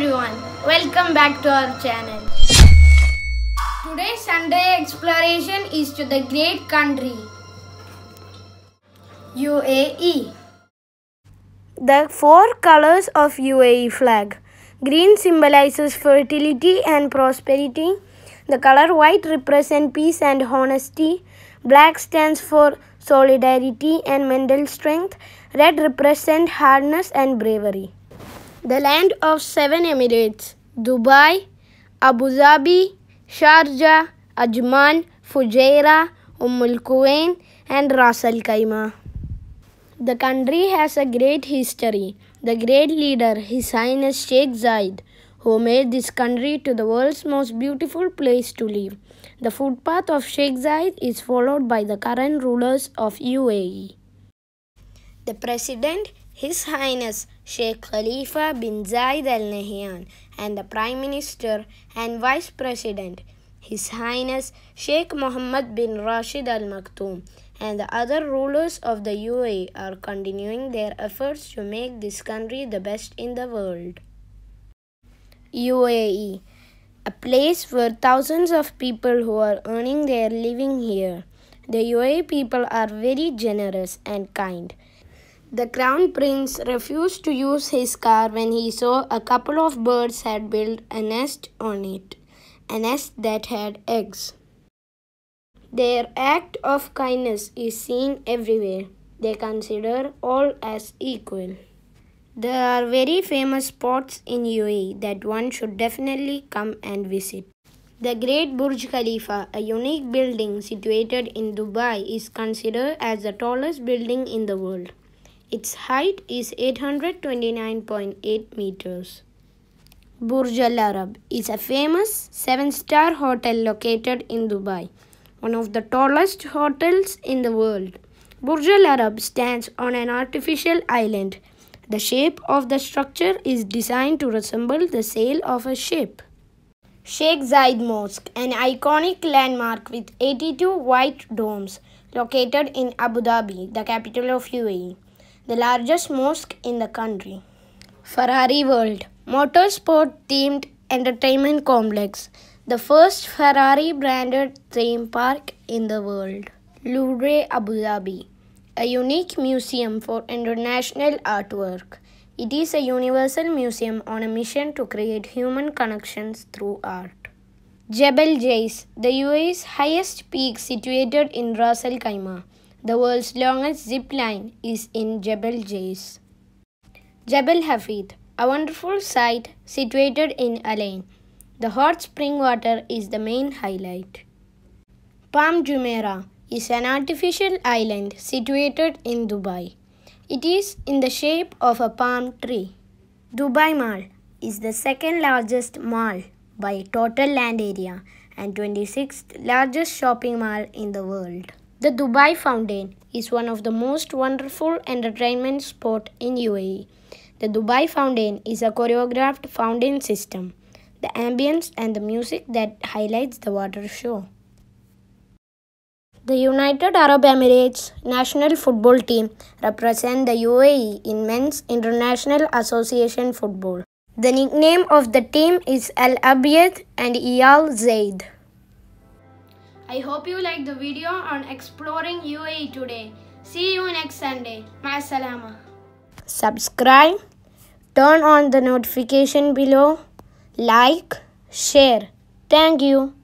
everyone, welcome back to our channel. Today's Sunday exploration is to the great country UAE. The four colors of UAE flag. Green symbolizes fertility and prosperity. The color white represents peace and honesty. Black stands for solidarity and mental strength. Red represents hardness and bravery. The land of seven emirates Dubai, Abu Dhabi, Sharjah, Ajman, Fujairah, Umm al Quwain, and Ras Al Khaimah. The country has a great history. The great leader, His Highness Sheikh Zayed, who made this country to the world's most beautiful place to live. The footpath of Sheikh Zayed is followed by the current rulers of UAE. The president, his Highness Sheikh Khalifa bin Zayed Al Nahyan and the Prime Minister and Vice President, His Highness Sheikh Mohammed bin Rashid Al Maktoum and the other rulers of the UAE are continuing their efforts to make this country the best in the world. UAE a place where thousands of people who are earning their living here. The UAE people are very generous and kind. The crown prince refused to use his car when he saw a couple of birds had built a nest on it, a nest that had eggs. Their act of kindness is seen everywhere. They consider all as equal. There are very famous spots in UAE that one should definitely come and visit. The Great Burj Khalifa, a unique building situated in Dubai, is considered as the tallest building in the world. Its height is 829.8 meters. Burj Al Arab is a famous seven-star hotel located in Dubai, one of the tallest hotels in the world. Burj Al Arab stands on an artificial island. The shape of the structure is designed to resemble the sail of a ship. Sheikh Zayed Mosque, an iconic landmark with 82 white domes, located in Abu Dhabi, the capital of UAE the largest mosque in the country. Ferrari World Motorsport themed entertainment complex, the first Ferrari branded theme park in the world. Louvre Abu Dhabi, a unique museum for international artwork. It is a universal museum on a mission to create human connections through art. Jebel Jais, the UAE's highest peak situated in Ras Al Khaimah. The world's longest zip line is in Jebel Jais. Jebel Hafid, a wonderful site situated in Alain. The hot spring water is the main highlight. Palm Jumeirah is an artificial island situated in Dubai. It is in the shape of a palm tree. Dubai Mall is the second largest mall by total land area and 26th largest shopping mall in the world. The Dubai Fountain is one of the most wonderful entertainment spot in UAE. The Dubai Fountain is a choreographed fountain system. The ambience and the music that highlights the water show. The United Arab Emirates national football team represent the UAE in men's international association football. The nickname of the team is Al Abiyad and Iyal Zaid. I hope you liked the video on exploring UAE today. See you next Sunday. Masalama. Subscribe, turn on the notification below, like, share. Thank you.